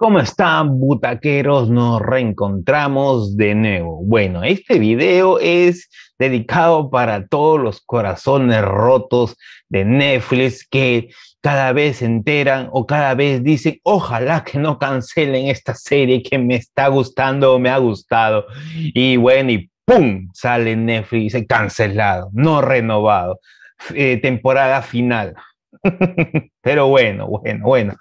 ¿Cómo están, butaqueros? Nos reencontramos de nuevo. Bueno, este video es dedicado para todos los corazones rotos de Netflix que cada vez se enteran o cada vez dicen, ojalá que no cancelen esta serie que me está gustando o me ha gustado. Y bueno, y ¡pum! sale Netflix cancelado, no renovado, eh, temporada final. Pero bueno, bueno, bueno.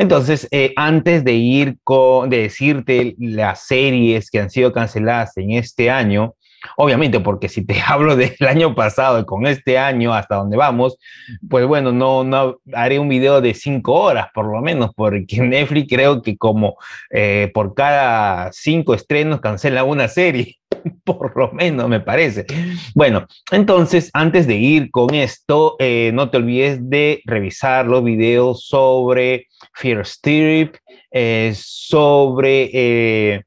Entonces, eh, antes de ir con, de decirte las series que han sido canceladas en este año, obviamente, porque si te hablo del año pasado y con este año hasta donde vamos, pues bueno, no, no haré un video de cinco horas por lo menos, porque Netflix creo que como eh, por cada cinco estrenos cancela una serie. por lo menos me parece. Bueno, entonces, antes de ir con esto, eh, no te olvides de revisar los videos sobre Fear Strip, eh, sobre eh,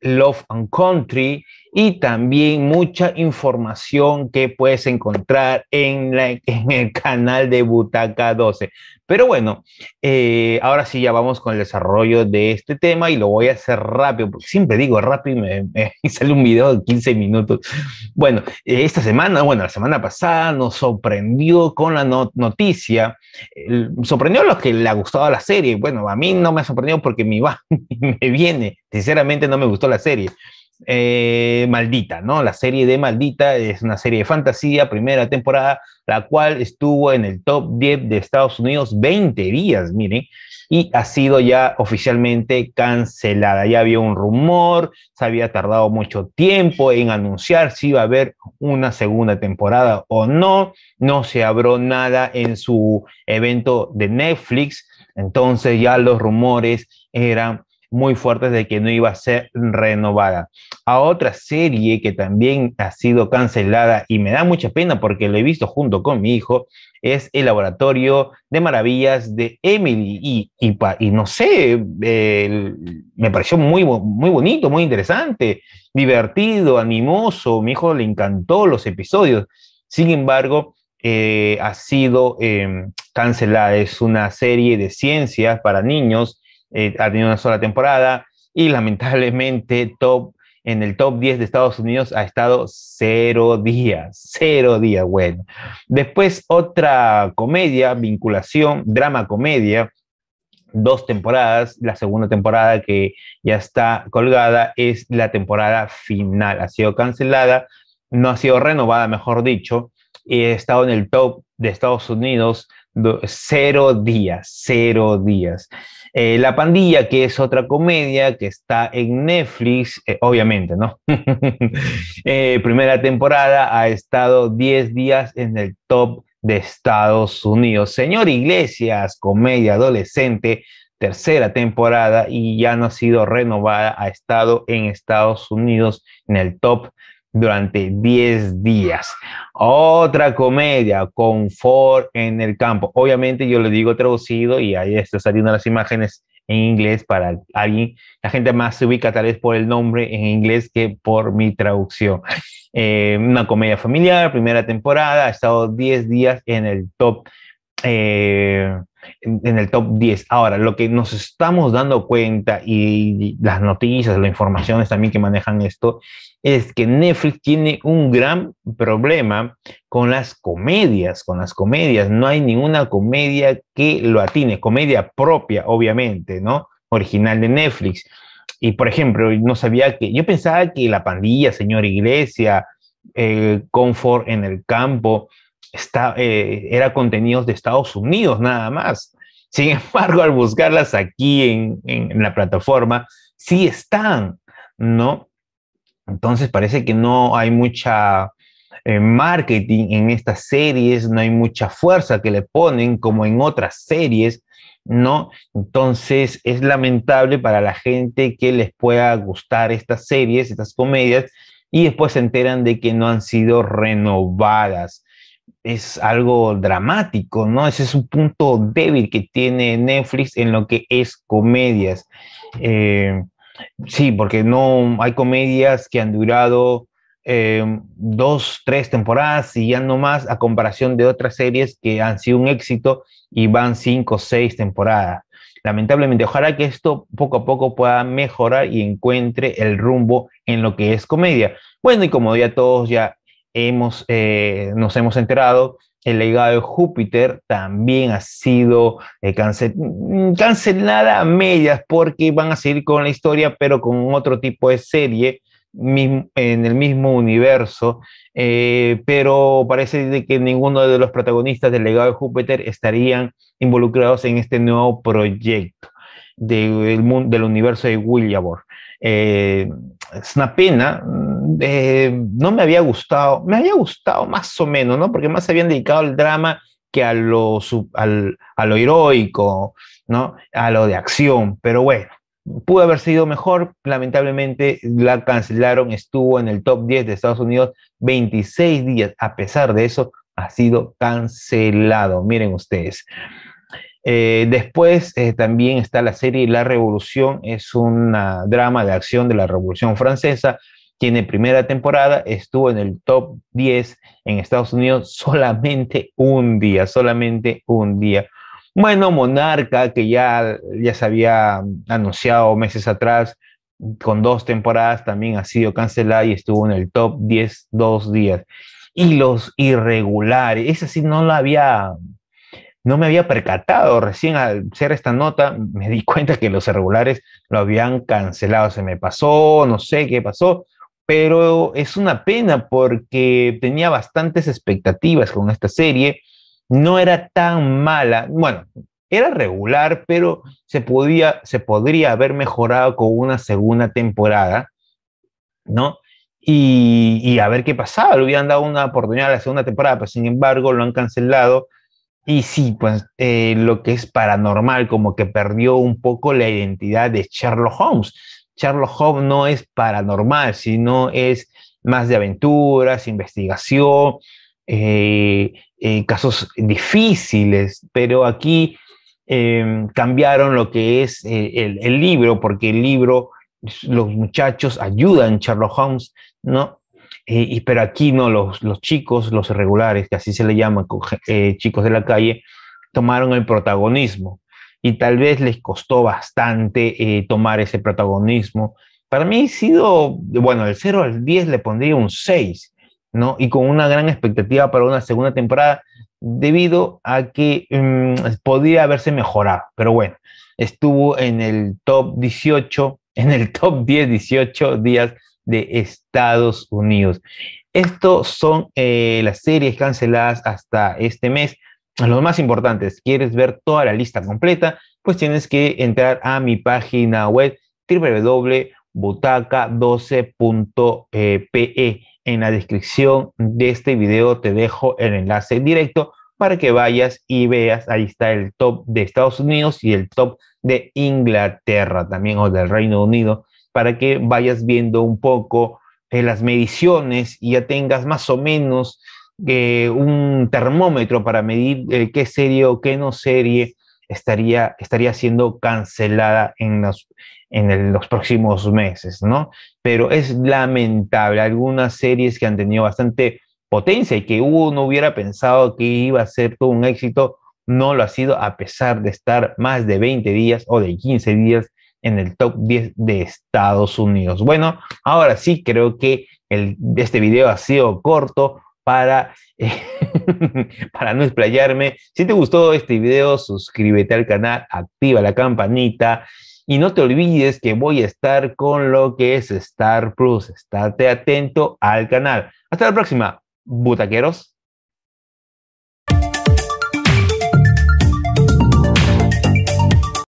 Love and Country y también mucha información que puedes encontrar en, en el canal de Butaca 12. Pero bueno, eh, ahora sí ya vamos con el desarrollo de este tema y lo voy a hacer rápido, porque siempre digo rápido y me, sale un video de 15 minutos. Bueno, eh, esta semana, bueno, la semana pasada nos sorprendió con la noticia, sorprendió a los que le ha gustado la serie, bueno, a mí no me ha sorprendido porque me va, me viene, sinceramente no me gustó la serie eh, maldita, ¿no? La serie de Maldita es una serie de fantasía, primera temporada, la cual estuvo en el top 10 de Estados Unidos 20 días, miren, y ha sido ya oficialmente cancelada. Ya había un rumor, se había tardado mucho tiempo en anunciar si iba a haber una segunda temporada o no, no se abrió nada en su evento de Netflix, entonces ya los rumores eran muy fuertes de que no iba a ser renovada. A otra serie que también ha sido cancelada y me da mucha pena porque lo he visto junto con mi hijo, es El Laboratorio de Maravillas de Emily. Y, y, no sé, me pareció muy, muy bonito, muy interesante, divertido, animoso. mi hijo le encantó los episodios. Sin embargo, eh, ha sido em, cancelada. Es una serie de ciencias para niños eh, ha tenido una sola temporada y lamentablemente top, en el top 10 de Estados Unidos ha estado cero días, cero días, bueno. Después otra comedia, vinculación, drama comedia, dos temporadas, la segunda temporada que ya está colgada es la temporada final, ha sido cancelada, no ha sido renovada, mejor dicho, y ha estado en el top de Estados Unidos cero días, cero días. Eh, la pandilla, que es otra comedia que está en Netflix, eh, obviamente, ¿no? Eh, primera temporada ha estado 10 días en el top de Estados Unidos. Señor Iglesias, comedia adolescente, tercera temporada y ya no ha sido renovada, ha estado en Estados Unidos en el top durante 10 días. Otra comedia, confort en el campo. Obviamente yo lo digo traducido y ahí está saliendo las imágenes en inglés para alguien, la gente más se ubica tal vez por el nombre en inglés que por mi traducción. Eh, una comedia familiar, primera temporada, ha estado 10 días en el top eh, en, el top 10. Ahora, lo que nos estamos dando cuenta y, las noticias, las informaciones también que manejan esto, es que Netflix tiene un gran problema con las comedias, con las comedias. No hay ninguna comedia que lo atine, comedia propia, obviamente, ¿no? Original de Netflix. Y por ejemplo, no sabía que, yo pensaba que La Pandilla, Señor Iglesia, el eh, Comfort en el Campo, está, eh, era contenidos de Estados Unidos nada más. Sin embargo, al buscarlas aquí en, la plataforma, sí están, ¿no? Entonces parece que no hay mucha eh, marketing en estas series, no hay mucha fuerza que le ponen como en otras series, ¿no? Entonces es lamentable para la gente que les pueda gustar estas series, estas comedias, y después se enteran de que no han sido renovadas es algo dramático, ¿no? Ese es un punto débil que tiene Netflix en lo que es comedias. Eh, sí, porque no hay comedias que han durado eh, dos, tres temporadas y ya no más, a comparación de otras series que han sido un éxito y van cinco o seis temporadas. Lamentablemente, ojalá que esto poco a poco pueda mejorar y encuentre el rumbo en lo que es comedia. Bueno, y como ya todos ya hemos, eh, nos hemos enterado, el legado de Júpiter también ha sido eh, mm, cancelada a medias porque van a seguir con la historia, pero con otro tipo de serie en el mismo universo. Eh, pero parece que ninguno de los protagonistas del legado de Júpiter estarían involucrados en este nuevo proyecto del del, del, universo de Williamor. Eh, Snapena eh, no me había gustado, me había gustado más o menos, ¿no? Porque más se habían dedicado al drama que a lo, a lo heroico, ¿no? A lo de acción, pero bueno. Pudo haber sido mejor, lamentablemente la cancelaron, estuvo en el top 10 de Estados Unidos 26 días, a pesar de eso, ha sido cancelado, miren ustedes. Eh, después eh, también está la serie La Revolución, es un drama de acción de la Revolución Francesa. Tiene primera temporada, estuvo en el top 10 en Estados Unidos solamente un día, solamente un día. Bueno, Monarca, que ya, ya se había anunciado meses atrás, con dos temporadas, también ha sido cancelada y estuvo en el top 10 dos días. Y los irregulares, esa sí no la había no me había percatado, recién al hacer esta nota me di cuenta que los regulares lo habían cancelado, se me pasó, no sé qué pasó, pero es una pena porque tenía bastantes expectativas con esta serie, no era tan mala, bueno, era regular, pero se, podía, se podría haber mejorado con una segunda temporada, ¿no? Y, y, a ver qué pasaba, le hubieran dado una oportunidad a la segunda temporada, pero sin embargo lo han cancelado y sí, pues eh, lo que es paranormal, como que perdió un poco la identidad de Sherlock Holmes. Sherlock Holmes no es paranormal, sino es más de aventuras, investigación, eh, eh, casos difíciles, pero aquí em, cambiaron lo que es el, el libro, porque el libro, los muchachos ayudan a Sherlock Holmes, ¿no? Eh, y, pero aquí no, los, chicos, los irregulares, que así se le llaman, eh, chicos de la calle, tomaron el protagonismo y tal vez les costó bastante eh, tomar ese protagonismo. Para mí ha sido, bueno, del 0 al 10 le pondría un 6, ¿no? Y con una gran expectativa para una segunda temporada debido a que mm, podía haberse mejorado, pero bueno, estuvo en el top 18, en el top 10, 18 días de Estados Unidos. estas son eh, las series canceladas hasta este mes. Los más importantes, ¿quieres ver toda la lista completa? Pues tienes que entrar a mi página web www.butaca12.pe. En la descripción de este video te dejo el enlace directo para que vayas y veas, ahí está el top de Estados Unidos y el top de Inglaterra también o del Reino Unido para que vayas viendo un poco eh, las mediciones y ya tengas más o menos eh, un termómetro para medir eh, qué serie o qué no serie estaría, estaría siendo cancelada en los, en los próximos meses, ¿no? Pero es lamentable, algunas series que han tenido bastante potencia y que uno hubiera pensado que iba a ser todo un éxito, no lo ha sido a pesar de estar más de 20 días o de 15 días en el top 10 de Estados Unidos. Bueno, ahora sí creo que el, este video ha sido corto para, para no explayarme. Si te gustó este video, suscríbete al canal, activa la campanita. Y no te olvides que voy a estar con lo que es Star Plus. Estate atento al canal. Hasta la próxima, butaqueros.